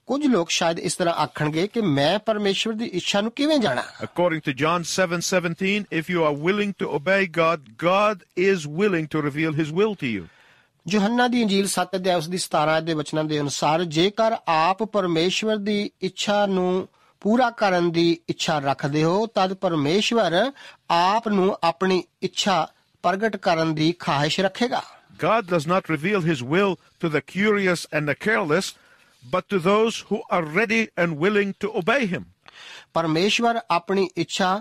ਕੁਝ ਲੋਕ ਸ਼ਾਇਦ ਇਸ ਤਰ੍ਹਾਂ ਆਖਣਗੇ ਕਿ ਮੈਂ ਪਰਮੇਸ਼ਵਰ ਦੀ ਇੱਛਾ ਨੂੰ ਕਿਵੇਂ ਜਾਣਾ According to John 7:17, if you are willing to obey God, God is willing to reveal his will to you. ਯੋਹੰਨਾ ਦੀ ਇੰਜੀਲ 7 ਅਧਿਆਇ ਉਸ ਦੀ 17 ਦੇ ਵਚਨਾਂ ਦੇ ਅਨੁਸਾਰ ਜੇਕਰ ਆਪ ਪਰਮੇਸ਼ਵਰ ਦੀ ਇੱਛਾ ਨੂੰ ਪੂਰਾ ਕਰਨ ਦੀ ਇੱਛਾ ਰੱਖਦੇ ਹੋ ਤਦ ਪਰਮੇਸ਼ਵਰ ਆਪ ਨੂੰ ਆਪਣੀ ਇੱਛਾ ਪ੍ਰਗਟ ਕਰਨ ਦੀ ਖਾਹਿਸ਼ ਰੱਖੇਗਾ God does not reveal his will to the curious and the careless, but to those who are ready and willing to obey him. ਪਰਮੇਸ਼ਵਰ ਆਪਣੀ ਇੱਛਾ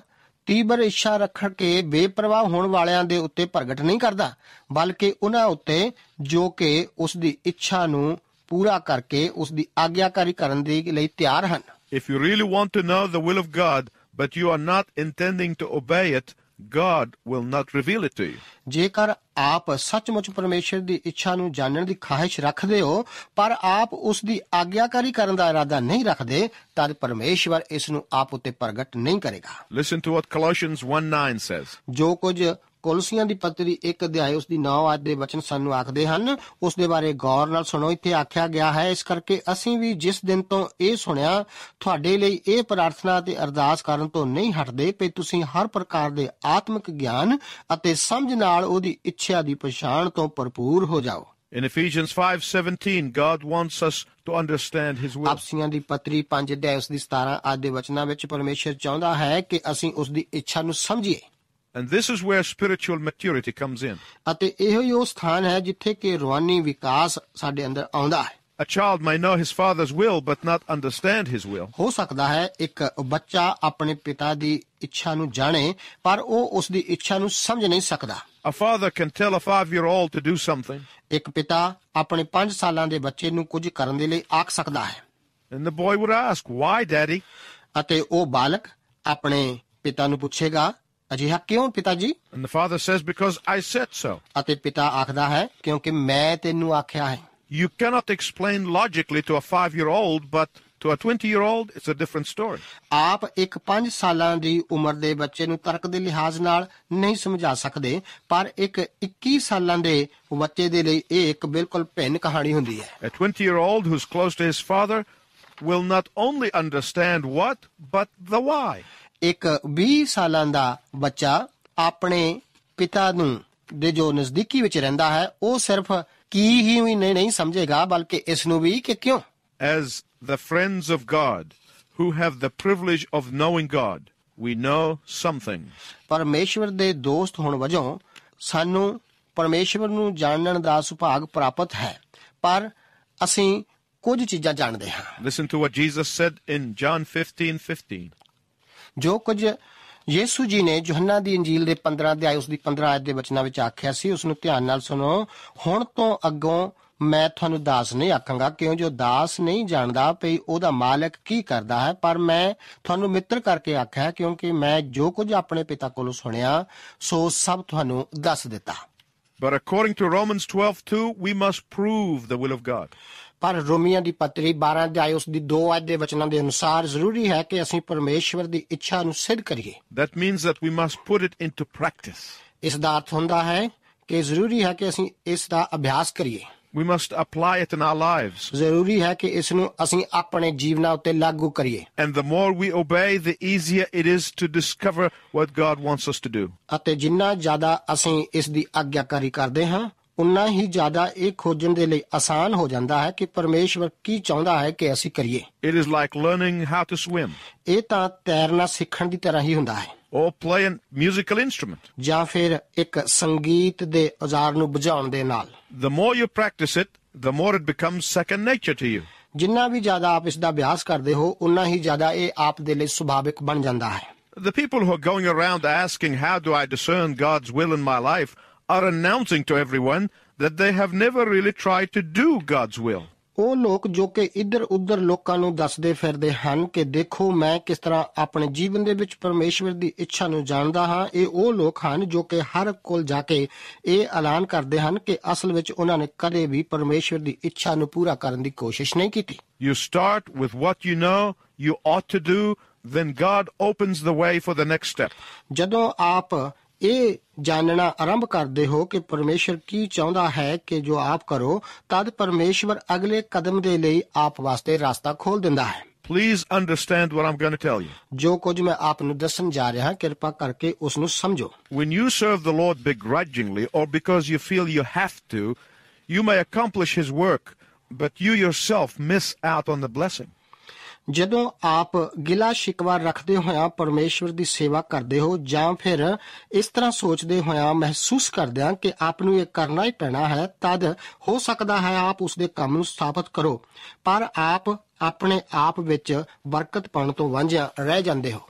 ਤੀਬਰ ਇੱਛਾ ਕੇ ਬੇਪਰਵਾਹ ਹੋਣ ਵਾਲਿਆਂ ਦੇ ਉੱਤੇ ਪ੍ਰਗਟ ਨਹੀਂ ਕਰਦਾ ਬਲਕਿ ਉਹਨਾਂ ਉੱਤੇ ਜੋ ਕਿ ਉਸ ਦੀ ਇੱਛਾ ਨੂੰ ਪੂਰਾ ਕਰਕੇ ਉਸ ਦੀ ਆਗਿਆਕਾਰੀ ਕਰਨ ਦੇ ਲਈ ਤਿਆਰ ਹਨ If you really want to know the will of God but you are not intending to obey it God will not reveal it to you. ਜੇਕਰ ਆਪ ਸੱਚਮੁੱਚ ਪਰਮੇਸ਼ਰ ਦੀ ਇੱਛਾ ਨੂੰ ਜਾਣਨ ਦੀ ਖਾਹਿਸ਼ ਰੱਖਦੇ ਹੋ ਪਰ ਆਪ ਉਸ ਦੀ ਆਗਿਆਕਾਰੀ ਕਰਨ ਦਾ ਇਰਾਦਾ ਨਹੀਂ ਰੱਖਦੇ ਤਦ ਪਰਮੇਸ਼ਵਰ ਇਸ ਨੂੰ ਆਪ ਉਤੇ ਪ੍ਰਗਟ ਨਹੀਂ ਕਰੇਗਾ Listen to what Colossians 1:9 says. ਜੋ ਕੁਝ ਕੋਲਸੀਆਂ ਦੀ ਪੱਤਰੀ 1 ਅਧਿਆਇ ਉਸ ਦੀ 9 ਅੱਜ ਦੇ ਵਚਨ ਸਾਨੂੰ ਆਖਦੇ ਹਨ ਉਸ ਦੇ ਬਾਰੇ ਗੌਰ ਨਾਲ ਸੁਣੋ ਇੱਥੇ ਆਖਿਆ ਗਿਆ ਹੈ ਇਸ ਕਰਕੇ ਅਸੀਂ ਵੀ ਜਿਸ ਦਿਨ ਤੋਂ ਇਹ ਸੁਣਿਆ ਤੁਹਾਡੇ ਲਈ ਇਹ ਪ੍ਰਾਰਥਨਾ ਤੇ ਅਰਦਾਸ ਕਰਨ ਤੋਂ ਨਹੀਂ ਹਟਦੇ ਕਿ ਤੁਸੀਂ ਹਰ ਪ੍ਰਕਾਰ ਦੇ ਆਤਮਿਕ ਗਿਆਨ ਅਤੇ ਸਮਝ ਨਾਲ ਉਹਦੀ ਇੱਛਾ ਦੀ ਪਛਾਣ ਤੋਂ ਭਰਪੂਰ ਹੋ ਜਾਓ In Ephesians 5:17 God wants us to understand his will. ਅਪਸੀਆਂ ਦੀ ਪੱਤਰੀ 5 ਦੇ ਉਸ ਦੀ 17 ਆਦੇ ਦੇ ਵਚਨਾਂ ਵਿੱਚ ਪਰਮੇਸ਼ਰ ਚਾਹੁੰਦਾ ਹੈ ਕਿ ਅਸੀਂ ਉਸ ਦੀ ਇੱਛਾ ਨੂੰ ਸਮਝੀਏ And this is where spiritual maturity comes in. ਅਤੇ ਇਹੋ ਹੀ ਉਹ ਸਥਾਨ ਹੈ ਜਿੱਥੇ ਕਿ ਰੂਹਾਨੀ ਵਿਕਾਸ ਸਾਡੇ ਅੰਦਰ ਆਉਂਦਾ child may know his father's will but not understand his will. ਹੋ ਸਕਦਾ ਹੈ ਇੱਕ ਬੱਚਾ ਆਪਣੇ ਪਿਤਾ ਦੀ ਇੱਛਾ ਨੂੰ ਜਾਣੇ ਪਰ ਉਹ ਉਸ ਦੀ ਇੱਛਾ ਨੂੰ ਸਮਝ ਨਹੀਂ ਸਕਦਾ A father can tell a 5-year-old to do something ਇੱਕ ਪਿਤਾ ਆਪਣੇ 5 ਸਾਲਾਂ ਦੇ ਬੱਚੇ ਨੂੰ ਕੁਝ ਕਰਨ ਦੇ ਲਈ ਆਖ ਸਕਦਾ ਹੈ and the boy would ask, "Why, daddy?" ਅਤੇ ਉਹ ਬਾਲਕ ਆਪਣੇ ਪਿਤਾ ਨੂੰ ਪੁੱਛੇਗਾ ਅਜਿਹਾ ਕਿਉਂ ਪਿਤਾ ਜੀ And the father says, Because I said so. ਅਤੇ ਪਿਤਾ ਆਖਦਾ ਹੈ ਕਿਉਂਕਿ ਮੈਂ ਤੈਨੂੰ ਆਖਿਆ ਹੈ You cannot explain logically to a 5 year old, but to a 20 year old, it's a different story. ਆਪ ਇੱਕ 5 ਸਾਲਾਂ ਦੀ ਉਮਰ ਦੇ ਬੱਚੇ ਨੂੰ ਤਰਕ ਦੇ ਲਿਹਾਜ਼ ਨਾਲ ਨਹੀਂ ਸਮਝਾ ਸਕਦੇ ਪਰ ਇੱਕ 21 ਸਾਲਾਂ ਦੇ ਬੱਚੇ ਦੇ ਲਈ ਇਹ ਇੱਕ ਬਿਲਕੁਲ ਭਿੰਨ ਕਹਾਣੀ ਹੁੰਦੀ ਹੈ A 20 year old who's close to his father will not only understand what, but the why. ਇੱਕ 20 ਸਾਲਾਂ ਦਾ ਬੱਚਾ ਆਪਣੇ ਪਿਤਾ ਨੂੰ ਦੇ ਜੋ ਨਜ਼ਦੀਕੀ ਵਿੱਚ ਰਹਿੰਦਾ ਹੈ ਉਹ ਸਿਰਫ ਕੀ ਹੀ ਨਹੀਂ ਸਮਝੇਗਾ ਬਲਕਿ ਇਸ ਨੂੰ ਵੀ ਕਿ ਕਿਉਂ as the friends of God who have the privilege of knowing God, we know something. ਪਰਮੇਸ਼ਵਰ ਦੇ ਦੋਸਤ ਹੋਣ ਵਜੋਂ ਸਾਨੂੰ ਪਰਮੇਸ਼ਵਰ ਨੂੰ ਜਾਣਨ ਦਾ ਸੁਭਾਗ ਪ੍ਰਾਪਤ ਹੈ ਪਰ ਅਸੀਂ ਕੁਝ ਚੀਜ਼ਾਂ ਜਾਣਦੇ ਹਾਂ listen to what Jesus said in John 15:15 ਜੋ ਕੁਝ ਯੇਸੂ ਜੀ ਨੇ ਯੋਹੰਨਾ ਦੀ ਇੰਜੀਲ ਦੇ 15 ਅਧਿਆਇ ਉਸ ਦੀ 15 ਆਇਤ ਦੇ ਵਚਨਾਂ ਵਿੱਚ ਆਖਿਆ ਸੀ ਉਸ ਨੂੰ ਧਿਆਨ ਨਾਲ ਸੁਣੋ ਹੁਣ ਤੋਂ ਅੱਗੋਂ ਮੈਂ ਤੁਹਾਨੂੰ ਦਾਸ ਨਹੀਂ ਆਖਾਂਗਾ ਕਿਉਂ ਜੋ ਦਾਸ ਨਹੀਂ ਜਾਣਦਾ ਪਈ ਉਹਦਾ ਮਾਲਕ ਕੀ ਕਰਦਾ ਹੈ ਪਰ ਮੈਂ ਤੁਹਾਨੂੰ ਮਿੱਤਰ ਕਰਕੇ ਆਖਿਆ ਕਿਉਂਕਿ ਮੈਂ ਜੋ ਕੁਝ ਆਪਣੇ ਪਿਤਾ ਕੋਲੋਂ ਸੁਣਿਆ ਸੋ ਸਭ ਤੁਹਾਨੂੰ ਦੱਸ ਦਿੱਤਾ But according to Romans 12:2, we must prove the will of God ਪਰ ਰੋਮੀਆਂ ਦੀ ਪੱਤਰੀ 12 ਅਧਿਆਇ ਉਸ ਦੀ 2 ਅਧ ਦੇ ਵਚਨਾਂ ਦੇ ਅਨੁਸਾਰ ਜ਼ਰੂਰੀ ਹੈ ਕਿ ਅਸੀਂ ਪਰਮੇਸ਼ਵਰ ਦੀ ਇੱਛਾ ਨੂੰ ਸਿੱਧ ਕਰੀਏ that means that we must put it into practice ਇਸ ਦਾ ਅਰਥ ਹੁੰਦਾ ਹੈ ਕਿ ਜ਼ਰੂਰੀ ਹੈ ਕਿ ਅਸੀਂ ਇਸ ਦਾ ਅਭਿਆਸ ਕਰੀਏ we must apply it in our lives ਜ਼ਰੂਰੀ ਹੈ ਕਿ ਇਸ ਨੂੰ ਅਸੀਂ ਆਪਣੇ ਜੀਵਨਾਂ ਉੱਤੇ ਲਾਗੂ ਕਰੀਏ and the more we obey the easier it is to discover what god wants us to do ਅਤੇ ਜਿੰਨਾ ਜ਼ਿਆਦਾ ਅਸੀਂ ਇਸ ਦੀ ਆਗਿਆਕਾਰੀ ਕਰਦੇ ਹਾਂ ਉਨਾ ਹੀ ਜ਼ਿਆਦਾ ਇਹ ਖੋਜਣ ਦੇ ਲਈ ਆਸਾਨ ਹੋ ਜਾਂਦਾ ਹੈ ਕਿ ਪਰਮੇਸ਼ਵਰ ਕੀ ਚਾਹੁੰਦਾ ਹੈ ਕਿ ਅਸੀਂ ਕਰੀਏ it is like learning how to swim ਇਹ ਤਾਂ ਤੈਰਨਾ ਸਿੱਖਣ ਦੀ ਤਰ੍ਹਾਂ ਹੀ ਹੁੰਦਾ ਹੈ ਔਰ ਪਲੇ ਅ ਮਿਊਜ਼ੀਕਲ ਇਨਸਟਰੂਮੈਂਟ ਜਾਂ ਫਿਰ ਇੱਕ ਸੰਗੀਤ ਦੇ ਔਜ਼ਾਰ ਨੂੰ ਵਜਾਉਣ ਦੇ ਨਾਲ the more you practise it the more it becomes second nature to you ਜਿੰਨਾ ਵੀ ਜ਼ਿਆਦਾ ਆਪ ਇਸ ਦਾ ਅਭਿਆਸ ਕਰਦੇ ਹੋ ਉਨਾ ਹੀ ਜ਼ਿਆਦਾ ਇਹ ਆਪ ਦੇ ਲਈ ਸੁਭਾਵਿਕ ਬਣ ਜਾਂਦਾ ਹੈ the people who are going around asking how do I discern God's will in my life are announcing to everyone that they have never really tried to do God's will. ਉਹ ਲੋਕ ਜੋ ਕਿ ਇੱਧਰ ਉੱਧਰ ਲੋਕਾਂ ਨੂੰ ਦੱਸਦੇ ਫਿਰਦੇ ਹਨ ਕਿ ਦੇਖੋ ਮੈਂ ਕਿਸ ਤਰ੍ਹਾਂ ਆਪਣੇ ਜੀਵਨ ਦੇ ਵਿੱਚ ਪਰਮੇਸ਼ਵਰ ਦੀ ਇੱਛਾ ਨੂੰ ਜਾਣਦਾ ਹਾਂ ਇਹ ਉਹ ਲੋਕ ਹਨ ਜੋ ਕਿ ਹਰ ਕੋਲ ਜਾ ਕੇ ਇਹ ਐਲਾਨ ਕਰਦੇ ਹਨ ਕਿ ਅਸਲ ਵਿੱਚ ਉਹਨਾਂ ਨੇ ਕਦੇ ਵੀ ਪਰਮੇਸ਼ਵਰ ਦੀ ਇੱਛਾ ਨੂੰ ਪੂਰਾ ਕਰਨ ਦੀ ਕੋਸ਼ਿਸ਼ ਨਹੀਂ ਕੀਤੀ you start with what you know you ought to do then God opens the way for the next step. ਜਦੋਂ ਆਪ ਇਹ ਜਾਣਨਾ ਆਰੰਭ ਕਰਦੇ ਹੋ ਕਿ ਪਰਮੇਸ਼ਰ ਕੀ ਚਾਹੁੰਦਾ ਹੈ ਕਿ ਜੋ ਆਪ ਕਰੋ ਤਦ ਪਰਮੇਸ਼ਰ ਅਗਲੇ ਕਦਮ ਦੇ ਲਈ ਆਪ ਵਾਸਤੇ ਰਸਤਾ ਖੋਲ ਦਿੰਦਾ ਹੈ please understand what I'm going to tell you ਜੋ ਕੁਝ ਮੈਂ ਆਪ ਨੂੰ ਦੱਸਣ ਜਾ ਰਿਹਾ ਹਾਂ ਕਿਰਪਾ ਕਰਕੇ ਉਸ ਨੂੰ ਸਮਝੋ when you serve the Lord begrudgingly or because you feel you have to you may accomplish his work but you yourself miss out on the blessing ਜਦੋਂ ਆਪ ਗਿਲਾ ਸ਼ਿਕਵਾ ਰੱਖਦੇ ਹੋਇਆ ਪਰਮੇਸ਼ਵਰ ਦੀ ਸੇਵਾ ਕਰਦੇ ਹੋ ਜਾਂ ਫਿਰ ਇਸ ਤਰ੍ਹਾਂ ਸੋਚਦੇ ਹੋਇਆ ਮਹਿਸੂਸ ਕਰਦੇ ਹਾਂ ਕਿ ਆਪ ਨੂੰ ਇਹ ਕਰਨਾ ਹੀ ਪੈਣਾ ਹੈ ਤਦ ਹੋ ਸਕਦਾ ਹੈ ਆਪ ਉਸ ਦੇ ਕੰਮ ਨੂੰ ਸਥਾਪਿਤ ਕਰੋ ਪਰ ਆਪ ਆਪਣੇ ਆਪ ਵਿੱਚ ਬਰਕਤ ਪਾਉਣ ਤੋਂ ਵਾਂਝਿਆ ਰਹਿ ਜਾਂਦੇ ਹੋ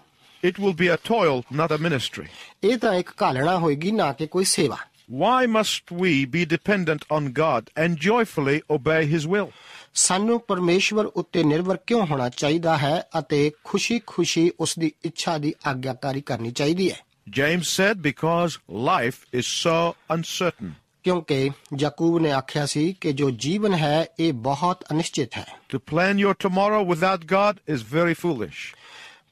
it will be a toil not a ministry ਇਹ ਤਾਂ ਇੱਕ ਘਾਲਣਾ ਹੋਏਗੀ ਨਾ ਕਿ ਕੋਈ ਸੇਵਾ Why must we be dependent on God and joyfully obey his will? ਸਾਨੂੰ ਪਰਮੇਸ਼ਵਰ ਉੱਤੇ ਨਿਰਭਰ ਕਿਉਂ ਹੋਣਾ ਚਾਹੀਦਾ ਹੈ ਅਤੇ ਖੁਸ਼ੀ-ਖੁਸ਼ੀ ਉਸ ਦੀ ਇੱਛਾ ਦੀ ਆਗਿਆਕਾਰੀ ਕਰਨੀ ਚਾਹੀਦੀ ਹੈ। James said because life is so uncertain. ਕਿਉਂਕਿ ਯਾਕੂਬ ਨੇ ਆਖਿਆ ਸੀ ਕਿ ਜੋ ਜੀਵਨ ਹੈ ਇਹ ਬਹੁਤ ਅਨਿਸ਼ਚਿਤ ਹੈ। To plan your tomorrow without God is very foolish.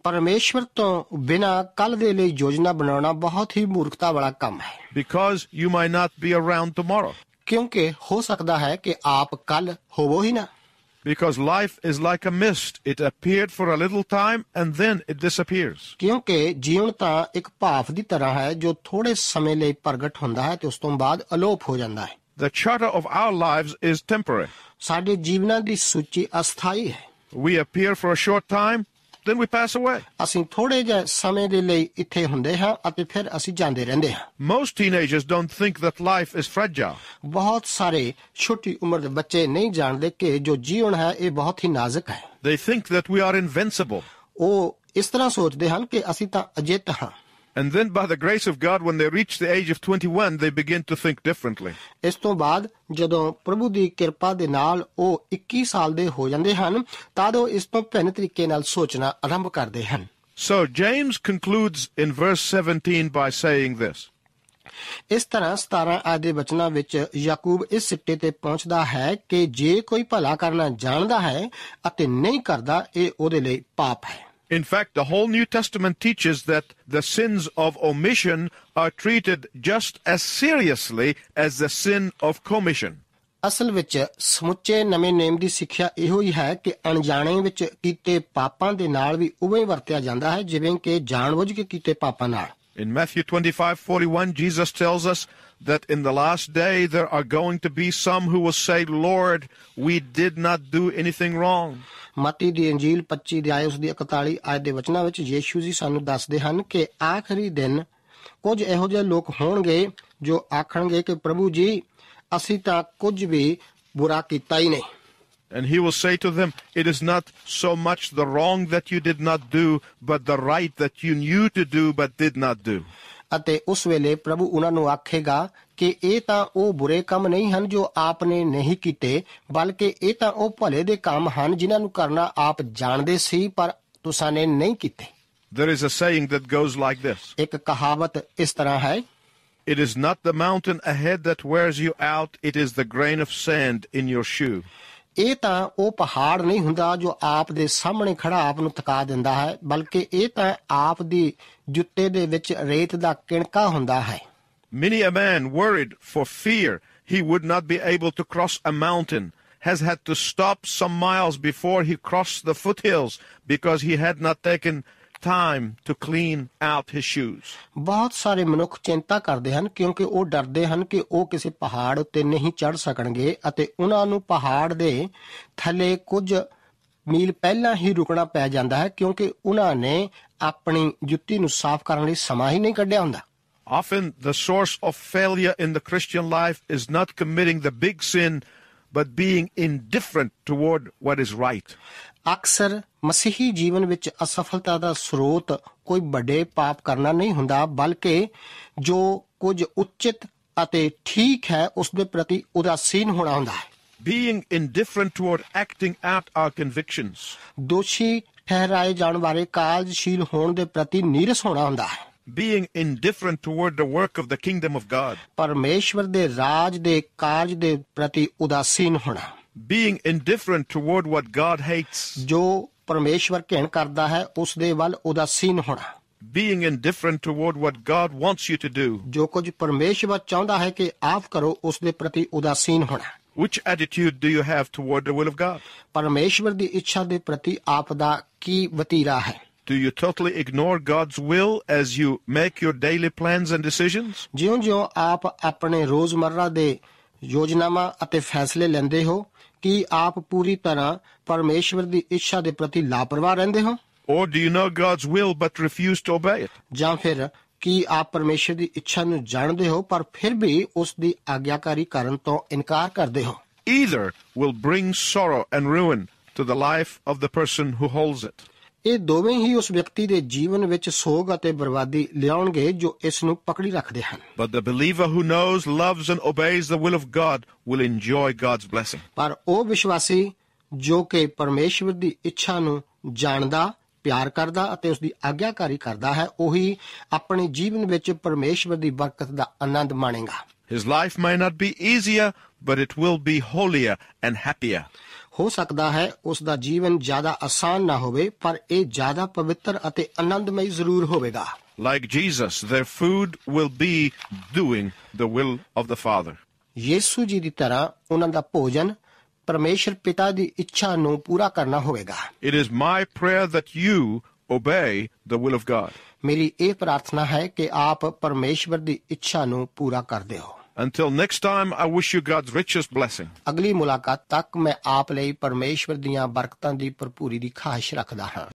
ਪਰਮੇਸ਼ਵਰ ਤੋਂ ਬਿਨਾ ਕੱਲ ਦੇ ਲਈ ਯੋਜਨਾ ਬਣਾਉਣਾ ਬਹੁਤ ਹੀ ਮੂਰਖਤਾ ਵਾਲਾ ਕੰਮ ਹੈ because you might not be around tomorrow ਕਿਉਂਕਿ ਹੋ ਸਕਦਾ ਹੈ ਕਿ ਆਪ ਕੱਲ ਹੋਵੋ ਹੀ ਨਾ because life is like a mist it appeared for a little time and then it disappears ਕਿਉਂਕਿ ਜੀਵਨ ਤਾਂ ਇੱਕ ਭਾਫ ਦੀ ਤਰ੍ਹਾਂ ਹੈ ਜੋ ਥੋੜੇ ਸਮੇਂ ਲਈ ਪ੍ਰਗਟ ਹੁੰਦਾ ਹੈ ਤੇ ਉਸ ਤੋਂ ਬਾਅਦ ਅਲੋਪ ਹੋ ਜਾਂਦਾ ਹੈ the charter of our lives is temporary ਸਾਡੇ ਜੀਵਨਾਂ ਦੀ ਸੂਚੀ ਅਸਥਾਈ ਹੈ we appear for a short time then we pass away. Most teenagers don't think that life is fragile. They think that we are invincible. ਉਹ ਇਸ ਤਰ੍ਹਾਂ ਸੋਚਦੇ ਹਨ ਕਿ ਅਸੀਂ ਤਾਂ ਅਜਿੱਤ and then by the grace of God, when they reach the age of 21, they begin to think differently. ਇਸ ਤੋਂ ਬਾਅਦ ਜਦੋਂ ਪ੍ਰਭੂ ਦੀ ਕਿਰਪਾ ਦੇ ਨਾਲ ਉਹ 21 ਸਾਲ ਦੇ ਹੋ ਜਾਂਦੇ ਹਨ ਤਦ ਉਹ ਇਸ ਤੋਂ ਭਿੰਨ ਤਰੀਕੇ ਨਾਲ ਸੋਚਣਾ ਆਰੰਭ ਕਰਦੇ ਹਨ। So James concludes in verse 17 by saying this. ਇਸ ਤਰ੍ਹਾਂ 17 ਆਦੇ ਬਚਨਾਂ ਵਿੱਚ ਯਾਕੂਬ ਇਸ ਸਿੱਟੇ ਤੇ ਪਹੁੰਚਦਾ ਹੈ ਕਿ ਜੇ ਕੋਈ ਭਲਾ ਕਰਨਾ ਜਾਣਦਾ ਹੈ ਅਤੇ ਨਹੀਂ ਕਰਦਾ ਇਹ ਉਹਦੇ ਲਈ ਪਾਪ ਹੈ। in fact, the whole New Testament teaches that the sins of omission are treated just as seriously as the sin of commission. ਅਸਲ ਵਿੱਚ ਸਮੁੱਚੇ ਨਵੇਂ ਦੀ ਸਿੱਖਿਆ ਇਹੋ ਹੀ ਹੈ ਕਿ ਅਣਜਾਣੇ ਵਿੱਚ ਕੀਤੇ ਪਾਪਾਂ ਦੇ ਨਾਲ ਵੀ ਉਵੇਂ ਵਰਤਿਆ ਜਾਂਦਾ ਹੈ ਜਿਵੇਂ ਕਿ ਜਾਣਬੁੱਝ ਕੇ ਕੀਤੇ ਪਾਪਾਂ ਨਾਲ In Matthew 25:41 Jesus tells us that in the last day there are going to be some who will say, Lord, we did not do anything wrong. ਮਤੀ ਦੀ ਅੰਜੀਲ 25 ਦੀ ਆਇਤ ਉਸ ਦੀ 41 ਆਇਤ ਦੇ ਵਚਨਾਂ ਵਿੱਚ ਯੀਸ਼ੂ ਜੀ ਸਾਨੂੰ ਦੱਸਦੇ ਹਨ ਕਿ ਆਖਰੀ ਦਿਨ ਕੁਝ ਇਹੋ ਜਿਹੇ ਲੋਕ ਹੋਣਗੇ ਜੋ ਆਖਣਗੇ ਕਿ ਪ੍ਰਭੂ ਜੀ ਅਸੀਂ ਤਾਂ ਕੁਝ ਵੀ ਬੁਰਾ ਕੀਤਾ ਹੀ ਨਹੀਂ And he will say to them, It is not so much the wrong that you did not do, but the right that you knew to do but did not do. ਅਤੇ ਉਸ ਵੇਲੇ ਪ੍ਰਭੂ ਉਹਨਾਂ ਨੂੰ ਆਖੇਗਾ ਕਿ ਇਹ ਤਾਂ ਉਹ ਬੁਰੇ ਕੰਮ ਨਹੀਂ ਹਨ ਜੋ ਆਪ ਨੇ ਨਹੀਂ ਕੀਤੇ ਬਲਕਿ ਇਹ ਤਾਂ ਉਹ ਭਲੇ ਦੇ ਕੰਮ ਹਨ ਜਿਨ੍ਹਾਂ ਨੂੰ ਕਰਨਾ ਆਪ ਜਾਣਦੇ ਸੀ ਪਰ ਤੁਸਾਂ ਨੇ ਨਹੀਂ ਕੀਤੇ There is a saying that goes like this. ਇੱਕ ਕਹਾਵਤ ਇਸ ਤਰ੍ਹਾਂ ਹੈ It is not the mountain ahead that wears you out, it is the grain of sand in your shoe. ਇਹ ਤਾਂ ਉਹ ਪਹਾੜ ਨਹੀਂ ਹੁੰਦਾ ਜੋ ਆਪ ਦੇ ਸਾਹਮਣੇ ਖੜਾ ਆਪ ਨੂੰ ਥਕਾ ਦਿੰਦਾ ਹੈ ਬਲਕਿ ਇਹ ਤਾਂ ਆਪ ਦੀ ਜੁੱਤੇ ਦੇ ਵਿੱਚ ਰੇਤ ਦਾ ਕਿਣਕਾ ਹੁੰਦਾ ਹੈ Many a man worried for fear he would not be able to cross a mountain has had to stop some miles before he crossed the foothills because he had not taken time to clean out his shoes. ਬਹੁਤ ਸਾਰੇ ਮਨੁੱਖ ਚਿੰਤਾ ਕਰਦੇ ਹਨ ਕਿਉਂਕਿ ਉਹ ਡਰਦੇ ਹਨ ਕਿ ਉਹ ਕਿਸੇ ਪਹਾੜ ਉੱਤੇ ਨਹੀਂ ਚੜ ਸਕਣਗੇ ਅਤੇ ਉਹਨਾਂ ਨੂੰ ਪਹਾੜ ਦੇ ਥੱਲੇ ਕੁਝ ਮੀਲ ਪਹਿਲਾਂ ਹੀ ਰੁਕਣਾ ਪੈ ਜਾਂਦਾ ਹੈ ਕਿਉਂਕਿ ਉਹਨਾਂ ਨੇ ਆਪਣੀ ਜੁੱਤੀ ਨੂੰ ਸਾਫ਼ ਕਰਨ ਲਈ ਸਮਾਂ ਹੀ ਨਹੀਂ ਕੱਢਿਆ ਹੁੰਦਾ Often the source of failure in the Christian life is not committing the big sin but being indifferent toward what is right. ਅਕਸਰ ਮਸੀਹੀ ਜੀਵਨ ਵਿੱਚ ਅਸਫਲਤਾ ਦਾ ਸਰੋਤ ਕੋਈ ਵੱਡੇ ਪਾਪ ਕਰਨਾ ਨਹੀਂ ਹੁੰਦਾ ਬਲਕਿ ਜੋ ਕੁਝ ਉਚਿਤ ਅਤੇ ਠੀਕ ਹੈ ਉਸ ਦੇ ਪ੍ਰਤੀ ਉਦਾਸੀਨ ਹੋਣਾ ਹੁੰਦਾ ਹੈ being indifferent toward acting out our convictions ਦੋਸ਼ੀ ਠਹਿਰਾਏ ਜਾਣ ਵਾਲੇ ਕਾਰਜਸ਼ੀਲ ਹੋਣ ਦੇ ਪ੍ਰਤੀ ਨੀਰਸ ਹੋਣਾ ਹੁੰਦਾ ਹੈ being indifferent toward the work of the kingdom of God ਪਰਮੇਸ਼ਵਰ ਦੇ ਰਾਜ ਦੇ ਕਾਰਜ ਦੇ ਪ੍ਰਤੀ ਉਦਾਸੀਨ ਹੋਣਾ being indifferent toward what God hates ਜੋ ਪਰਮੇਸ਼ਵਰ ਘਿਣ ਕਰਦਾ ਹੈ ਉਸ ਦੇ ਵੱਲ ਉਦਾਸੀਨ ਹੋਣਾ being indifferent toward what God wants you to do. ਜੋ ਕੁਝ ਪਰਮੇਸ਼ਵਰ ਚਾਹੁੰਦਾ ਹੈ ਕਿ ਆਪ ਕਰੋ ਉਸ ਦੇ ਪ੍ਰਤੀ ਉਦਾਸੀਨ ਹੋਣਾ Which attitude do you have toward the will of God? ਪਰਮੇਸ਼ਵਰ ਦੀ ਇੱਛਾ ਦੇ ਪ੍ਰਤੀ ਆਪ ਦਾ ਕੀ ਵਤੀਰਾ ਹੈ Do you totally ignore God's will as you make your daily plans and decisions? ਜਿਉਂ-ਜਿਉਂ ਆਪ ਆਪਣੇ ਰੋਜ਼ਮਰਰਾ ਦੇ ਯੋਜਨਾਵਾਂ ਅਤੇ ਫੈਸਲੇ ਲੈਂਦੇ ਹੋ ਕੀ ਆਪ ਪੂਰੀ ਤਰ੍ਹਾਂ ਪਰਮੇਸ਼ਵਰ ਦੀ ਇੱਛਾ ਦੇ ਪ੍ਰਤੀ ਲਾਪਰਵਾਹ ਰਹਿੰਦੇ ਹੋ or do you know God's will but refuse to obey it ਜਾਂ ਫਿਰ ਕੀ ਆਪ ਪਰਮੇਸ਼ਵਰ ਦੀ ਇੱਛਾ ਨੂੰ ਜਾਣਦੇ ਹੋ ਪਰ ਫਿਰ ਵੀ ਉਸ ਦੀ ਆਗਿਆਕਾਰੀ ਕਰਨ ਤੋਂ ਇਨਕਾਰ ਕਰਦੇ ਹੋ either will bring sorrow and ruin to the life of the person who holds it ਇਹ ਦੋਵੇਂ ਹੀ ਉਸ ਵਿਅਕਤੀ ਦੇ ਜੀਵਨ ਵਿੱਚ ਸੋਗ ਅਤੇ ਬਰਬਾਦੀ ਲਿਆਉਣਗੇ ਜੋ ਇਸ ਨੂੰ ਪਕੜੀ ਰੱਖਦੇ ਹਨ but the believer who knows loves and obeys the will of god will enjoy god's blessing ਪਰ ਉਹ ਵਿਸ਼ਵਾਸੀ ਜੋ ਕਿ ਪਰਮੇਸ਼ਵਰ ਦੀ ਇੱਛਾ ਨੂੰ ਜਾਣਦਾ ਪਿਆਰ ਕਰਦਾ ਅਤੇ ਉਸ ਦੀ ਆਗਿਆਕਾਰੀ ਕਰਦਾ ਹੈ ਉਹੀ ਆਪਣੇ ਜੀਵਨ ਵਿੱਚ ਪਰਮੇਸ਼ਵਰ ਦੀ ਬਰਕਤ ਦਾ ਆਨੰਦ ਮਾਣੇਗਾ his life may not be easier but it will be holier and happier ਹੋ ਸਕਦਾ ਹੈ ਉਸ ਦਾ ਜੀਵਨ ਜ਼ਿਆਦਾ ਆਸਾਨ ਨਾ ਹੋਵੇ ਪਰ ਇਹ ਜ਼ਿਆਦਾ ਪਵਿੱਤਰ ਅਤੇ ਆਨੰਦਮਈ ਜ਼ਰੂਰ ਹੋਵੇਗਾ like Jesus their food will be doing the will of the father Yisu ji ਦੀ ਤਰ੍ਹਾਂ ਉਹਨਾਂ ਦਾ ਭੋਜਨ ਪਰਮੇਸ਼ਰ ਪਿਤਾ ਦੀ ਇੱਛਾ ਨੂੰ ਪੂਰਾ ਕਰਨਾ ਹੋਵੇਗਾ it is my prayer that you obey the will of god ਮੇਰੀ ਇਹ ਪ੍ਰਾਰਥਨਾ ਹੈ ਕਿ ਆਪ ਪਰਮੇਸ਼ਰ ਦੀ ਇੱਛਾ ਨੂੰ ਪੂਰਾ ਕਰਦੇ ਹੋ Until next time, I wish you God's richest blessing. ਅਗਲੀ ਮੁਲਾਕਾਤ ਤੱਕ ਮੈਂ ਆਪ ਲਈ ਪਰਮੇਸ਼ਵਰ ਦੀਆਂ ਬਰਕਤਾਂ ਦੀ ਭਰਪੂਰੀ ਦੀ ਖਾਹਿਸ਼ ਰੱਖਦਾ ਹਾਂ।